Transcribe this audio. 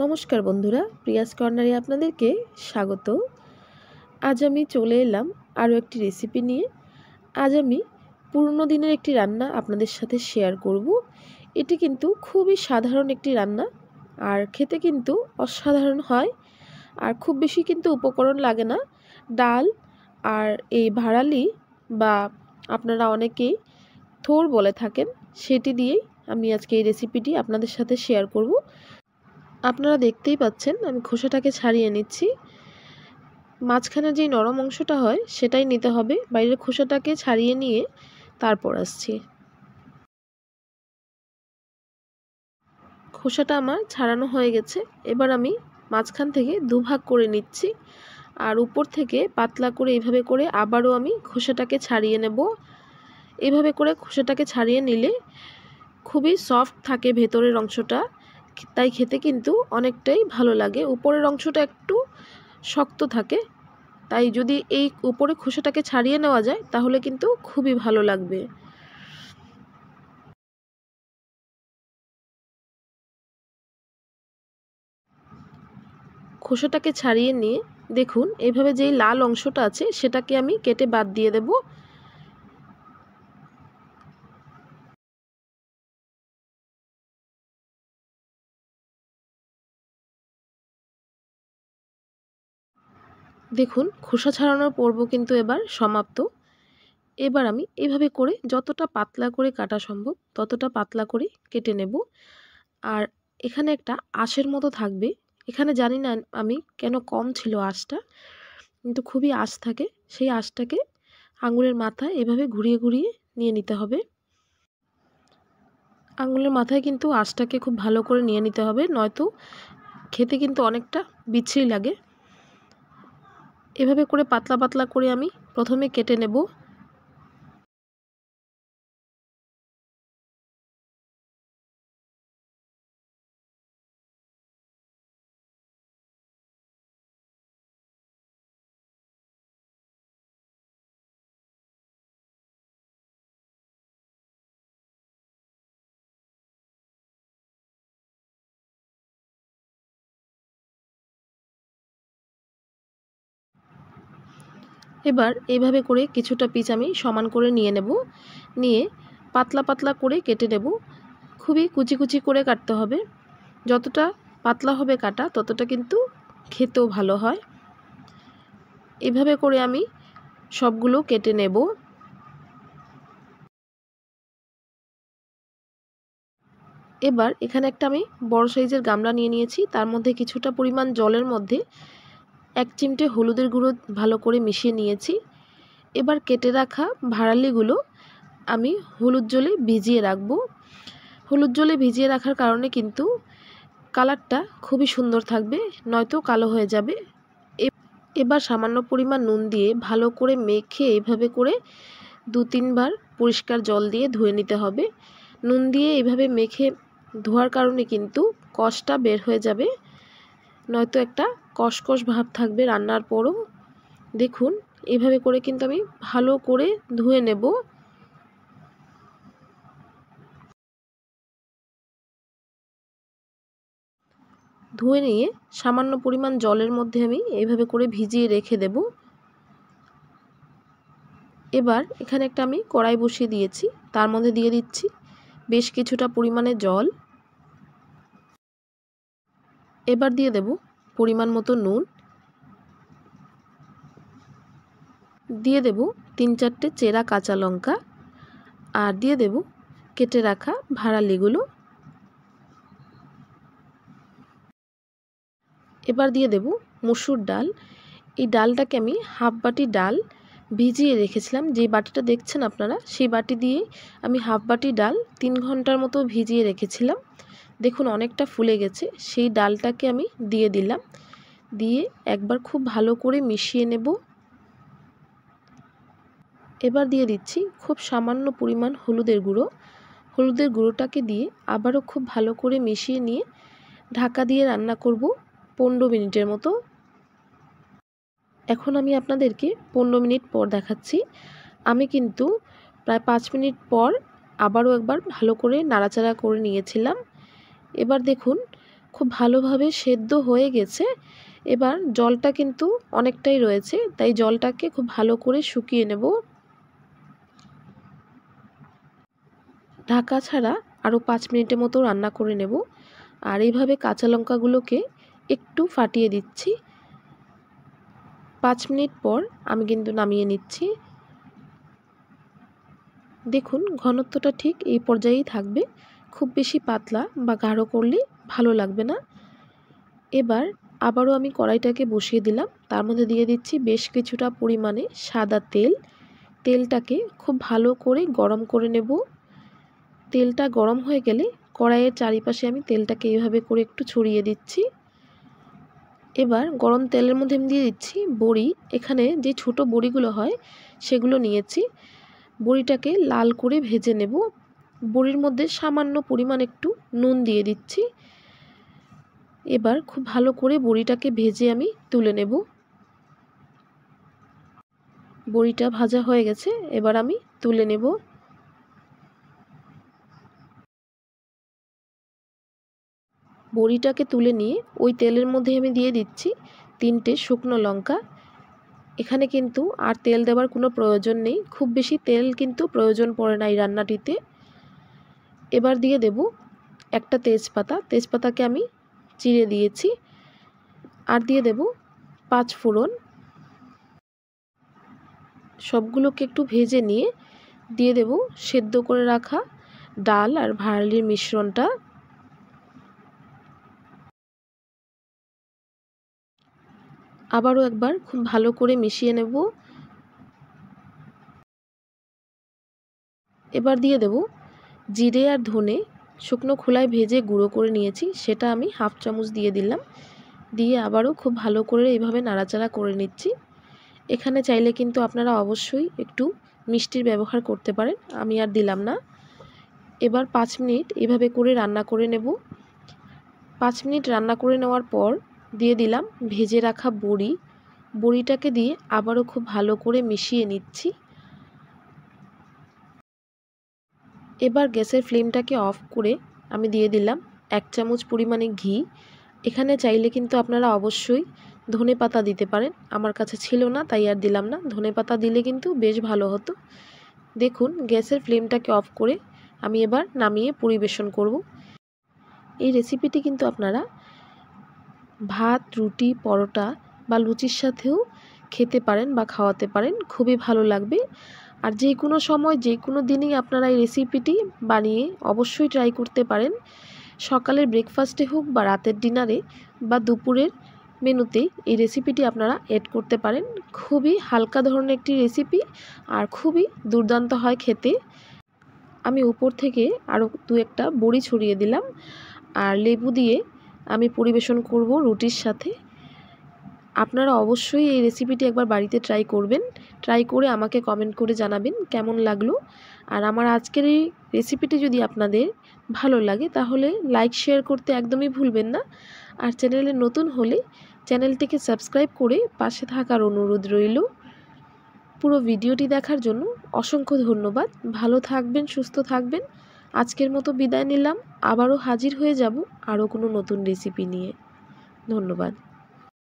নমস্কার বন্ধুরা প্রিয়াস কর্নারে আপনাদেরকে স্বাগত আজ আমি চলে এলাম আরও একটি রেসিপি নিয়ে আজ আমি পুরনো দিনের একটি রান্না আপনাদের সাথে শেয়ার করব এটি কিন্তু খুবই সাধারণ একটি রান্না আর খেতে কিন্তু অসাধারণ হয় আর খুব বেশি কিন্তু উপকরণ লাগে না ডাল আর এই ভাড়ালি বা আপনারা অনেকেই থোর বলে থাকেন সেটি দিয়েই আমি আজকে এই রেসিপিটি আপনাদের সাথে শেয়ার করব আপনারা দেখতেই পাচ্ছেন আমি খোসাটাকে ছাড়িয়ে নিচ্ছি মাঝখানে যে নরম অংশটা হয় সেটাই নিতে হবে বাইরের খোসাটাকে ছাড়িয়ে নিয়ে তারপর আসছি খোসাটা আমার ছাড়ানো হয়ে গেছে এবার আমি মাঝখান থেকে দুভাগ করে নিচ্ছি আর উপর থেকে পাতলা করে এইভাবে করে আবারও আমি খোসাটাকে ছাড়িয়ে নেব এভাবে করে খোসাটাকে ছাড়িয়ে নিলে খুবই সফট থাকে ভেতরের অংশটা তাই খেতে কিন্তু অনেকটাই ভালো লাগে উপরের অংশটা একটু শক্ত থাকে তাই যদি এই উপরে খোসাটাকে ছাড়িয়ে নেওয়া যায় তাহলে কিন্তু খুবই ভালো লাগবে খোসাটাকে ছাড়িয়ে নিয়ে দেখুন এভাবে যেই লাল অংশটা আছে সেটাকে আমি কেটে বাদ দিয়ে দেবো দেখুন খোসা ছাড়ানোর পর্ব কিন্তু এবার সমাপ্ত এবার আমি এভাবে করে যতটা পাতলা করে কাটা সম্ভব ততটা পাতলা করে কেটে নেব আর এখানে একটা আঁশের মতো থাকবে এখানে জানি না আমি কেন কম ছিল আশটা কিন্তু খুবই আশ থাকে সেই আশটাকে আঙুলের মাথায় এভাবে ঘুরিয়ে ঘুরিয়ে নিয়ে নিতে হবে আঙুলের মাথায় কিন্তু আশটাকে খুব ভালো করে নিয়ে নিতে হবে নয়তো খেতে কিন্তু অনেকটা বিচ্ছিরি লাগে এভাবে করে পাতলা পাতলা করে আমি প্রথমে কেটে নেব এবার এভাবে করে কিছুটা পিচ আমি সমান করে নিয়ে নেব নিয়ে পাতলা পাতলা করে কেটে নেব খুবই কুচি কুচি করে কাটতে হবে যতটা পাতলা হবে কাটা ততটা কিন্তু খেতেও ভালো হয় এভাবে করে আমি সবগুলো কেটে নেব এবার এখানে একটা আমি বড় সাইজের গামলা নিয়ে নিয়েছি তার মধ্যে কিছুটা পরিমাণ জলের মধ্যে এক চিমটে হলুদের গুঁড়ো ভালো করে মিশিয়ে নিয়েছি এবার কেটে রাখা ভাড়ালিগুলো আমি হলুদ জলে ভিজিয়ে রাখব হলুদ জলে ভিজিয়ে রাখার কারণে কিন্তু কালারটা খুবই সুন্দর থাকবে নয়তো কালো হয়ে যাবে এবার সামান্য পরিমাণ নুন দিয়ে ভালো করে মেখে এভাবে করে দু তিনবার পরিষ্কার জল দিয়ে ধুয়ে নিতে হবে নুন দিয়ে এভাবে মেখে ধোয়ার কারণে কিন্তু কষটা বের হয়ে যাবে নয়তো একটা কষকষ ভাব থাকবে রান্নার পরও দেখুন এভাবে করে কিন্তু আমি ভালো করে ধুয়ে নেব ধুয়ে নিয়ে সামান্য পরিমাণ জলের মধ্যে আমি এইভাবে করে ভিজিয়ে রেখে দেব এবার এখানে একটা আমি কড়াই বসিয়ে দিয়েছি তার মধ্যে দিয়ে দিচ্ছি বেশ কিছুটা পরিমাণে জল এবার দিয়ে দেব পরিমাণ মতো নুন দিয়ে দেব তিন চারটে চেরা কাঁচা লঙ্কা আর দিয়ে দেব কেটে রাখা ভাড়ালিগুলো এবার দিয়ে দেব মুসুর ডাল এই ডালটাকে আমি হাফ বাটি ডাল ভিজিয়ে রেখেছিলাম যে বাটিটা দেখছেন আপনারা সেই বাটি দিয়ে আমি হাফ বাটি ডাল তিন ঘন্টার মতো ভিজিয়ে রেখেছিলাম দেখুন অনেকটা ফুলে গেছে সেই ডালটাকে আমি দিয়ে দিলাম দিয়ে একবার খুব ভালো করে মিশিয়ে নেব এবার দিয়ে দিচ্ছি খুব সামান্য পরিমাণ হলুদের গুঁড়ো হলুদের গুঁড়োটাকে দিয়ে আবারও খুব ভালো করে মিশিয়ে নিয়ে ঢাকা দিয়ে রান্না করব পনেরো মিনিটের মতো এখন আমি আপনাদেরকে পনেরো মিনিট পর দেখাচ্ছি আমি কিন্তু প্রায় পাঁচ মিনিট পর আবারও একবার ভালো করে নাড়াচাড়া করে নিয়েছিলাম এবার দেখুন খুব ভালোভাবে সেদ্ধ হয়ে গেছে এবার জলটা কিন্তু অনেকটাই রয়েছে তাই জলটাকে খুব ভালো করে শুকিয়ে নেব ঢাকা ছাড়া আরও পাঁচ মিনিটের মতো রান্না করে নেব আর এইভাবে কাঁচা লঙ্কাগুলোকে একটু ফাটিয়ে দিচ্ছি পাঁচ মিনিট পর আমি কিন্তু নামিয়ে নিচ্ছি দেখুন ঘনত্বটা ঠিক এই পর্যায়েই থাকবে খুব বেশি পাতলা বা গাঢ় করলে ভালো লাগবে না এবার আবারও আমি কড়াইটাকে বসিয়ে দিলাম তার মধ্যে দিয়ে দিচ্ছি বেশ কিছুটা পরিমাণে সাদা তেল তেলটাকে খুব ভালো করে গরম করে নেব তেলটা গরম হয়ে গেলে কড়াইয়ের চারিপাশে আমি তেলটাকে এইভাবে করে একটু ছড়িয়ে দিচ্ছি এবার গরম তেলের মধ্যে আমি দিয়ে দিচ্ছি বড়ি এখানে যে ছোট বড়িগুলো হয় সেগুলো নিয়েছি বড়িটাকে লাল করে ভেজে নেব বড়ির মধ্যে সামান্য পরিমাণ একটু নুন দিয়ে দিচ্ছি এবার খুব ভালো করে বড়িটাকে ভেজে আমি তুলে নেব বড়িটা ভাজা হয়ে গেছে এবার আমি তুলে নেব বড়িটাকে তুলে নিয়ে ওই তেলের মধ্যে আমি দিয়ে দিচ্ছি তিনটে শুকনো লঙ্কা এখানে কিন্তু আর তেল দেওয়ার কোনো প্রয়োজন নেই খুব বেশি তেল কিন্তু প্রয়োজন পড়ে না এই রান্নাটিতে এবার দিয়ে দেব একটা তেজপাতা তেজপাতাকে আমি চিড়ে দিয়েছি আর দিয়ে দেব পাঁচ ফোড়ন সবগুলোকে একটু ভেজে নিয়ে দিয়ে দেব সেদ্ধ করে রাখা ডাল আর ভাড়ালির মিশ্রণটা আবারও একবার খুব ভালো করে মিশিয়ে নেব এবার দিয়ে দেব জিরে আর ধনে শুকনো খোলায় ভেজে গুঁড়ো করে নিয়েছি সেটা আমি হাফ চামচ দিয়ে দিলাম দিয়ে আবারও খুব ভালো করে এইভাবে নাড়াচাড়া করে নিচ্ছি এখানে চাইলে কিন্তু আপনারা অবশ্যই একটু মিষ্টির ব্যবহার করতে পারেন আমি আর দিলাম না এবার পাঁচ মিনিট এভাবে করে রান্না করে নেব পাঁচ মিনিট রান্না করে নেওয়ার পর দিয়ে দিলাম ভেজে রাখা বড়ি বড়িটাকে দিয়ে আবারও খুব ভালো করে মিশিয়ে নিচ্ছি এবার গ্যাসের ফ্লেমটাকে অফ করে আমি দিয়ে দিলাম এক চামচ পরিমাণে ঘি এখানে চাইলে কিন্তু আপনারা অবশ্যই ধনে পাতা দিতে পারেন আমার কাছে ছিল না তাই আর দিলাম না ধনে পাতা দিলে কিন্তু বেশ ভালো হতো দেখুন গ্যাসের ফ্লেমটাকে অফ করে আমি এবার নামিয়ে পরিবেশন করব এই রেসিপিটি কিন্তু আপনারা ভাত রুটি পরোটা বা লুচির সাথেও খেতে পারেন বা খাওয়াতে পারেন খুবই ভালো লাগবে আর যে কোনো সময় যে কোনো দিনই আপনারা এই রেসিপিটি বানিয়ে অবশ্যই ট্রাই করতে পারেন সকালের ব্রেকফাস্টে হোক বা রাতের ডিনারে বা দুপুরের মেনুতে এই রেসিপিটি আপনারা অ্যাড করতে পারেন খুবই হালকা ধরনের একটি রেসিপি আর খুবই দুর্দান্ত হয় খেতে আমি উপর থেকে আরও দু একটা বড়ি ছড়িয়ে দিলাম আর লেবু দিয়ে আমি পরিবেশন করব রুটির সাথে আপনারা অবশ্যই এই রেসিপিটি একবার বাড়িতে ট্রাই করবেন ট্রাই করে আমাকে কমেন্ট করে জানাবেন কেমন লাগলো আর আমার আজকের এই রেসিপিটি যদি আপনাদের ভালো লাগে তাহলে লাইক শেয়ার করতে একদমই ভুলবেন না আর চ্যানেলে নতুন হলে চ্যানেলটিকে সাবস্ক্রাইব করে পাশে থাকার অনুরোধ রইল পুরো ভিডিওটি দেখার জন্য অসংখ্য ধন্যবাদ ভালো থাকবেন সুস্থ থাকবেন আজকের মতো বিদায় নিলাম আবারও হাজির হয়ে যাব আরও কোনো নতুন রেসিপি নিয়ে ধন্যবাদ